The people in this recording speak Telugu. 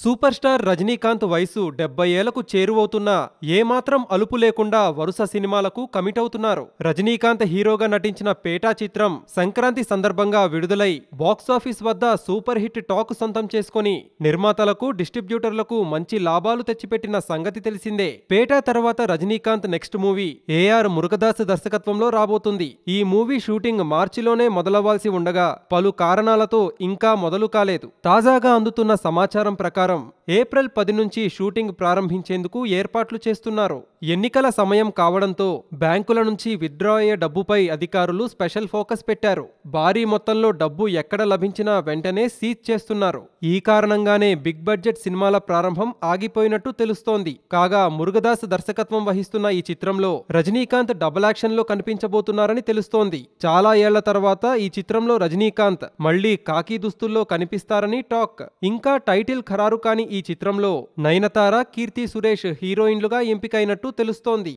సూపర్ స్టార్ రజనీకాంత్ వయసు డెబ్బై ఏళ్లకు చేరువవుతున్నా ఏమాత్రం అలుపు లేకుండా వరుస సినిమాలకు కమిట్ అవుతున్నారు రజనీకాంత్ హీరోగా నటించిన పేటా చిత్రం సంక్రాంతి సందర్భంగా విడుదలై బాక్సాఫీస్ వద్ద సూపర్ హిట్ టాక్ సొంతం చేసుకుని నిర్మాతలకు డిస్ట్రిబ్యూటర్లకు మంచి లాభాలు తెచ్చిపెట్టిన సంగతి తెలిసిందే పేటా తర్వాత Rajinikanth next movie AR Murugadoss దర్శకత్వంలో రాబోతుంది ఈ మూవీ షూటింగ్ మార్చిలోనే మొదలవ్వాల్సి ఉండగా పలు కారణాలతో ఇంకా మొదలు కాలేదు తాజాగా అందుతున్న సమాచారం ప్రకారం ప్రకారం ఏప్రిల్ పది నుంచి షూటింగ్ ప్రారంభించేందుకు ఏర్పాట్లు చేస్తున్నారు ఎన్నికల సమయం కావడంతో బ్యాంకుల నుంచి విత్డ్రా అయ్యే డబ్బుపై అధికారులు స్పెషల్ ఫోకస్ పెట్టారు భారీ మొత్తంలో డబ్బు ఎక్కడ లభించినా వెంటనే సీజ్ చేస్తున్నారు ఈ కారణంగానే బిగ్ బడ్జెట్ సినిమాల ప్రారంభం ఆగిపోయినట్టు తెలుస్తోంది కాగా మురుగదాస్ దర్శకత్వం వహిస్తున్న ఈ చిత్రంలో రజనీకాంత్ డబుల్ యాక్షన్ లో కనిపించబోతున్నారని తెలుస్తోంది చాలా ఏళ్ల తర్వాత ఈ చిత్రంలో రజనీకాంత్ మళ్లీ కాకి దుస్తుల్లో కనిపిస్తారని టాక్ ఇంకా టైటిల్ ఖరారు కాని ఈ ఈ చిత్రంలో నయనతార కీర్తి సురేష్ హీరోయిన్లుగా ఎంపికైనట్టు తెలుస్తోంది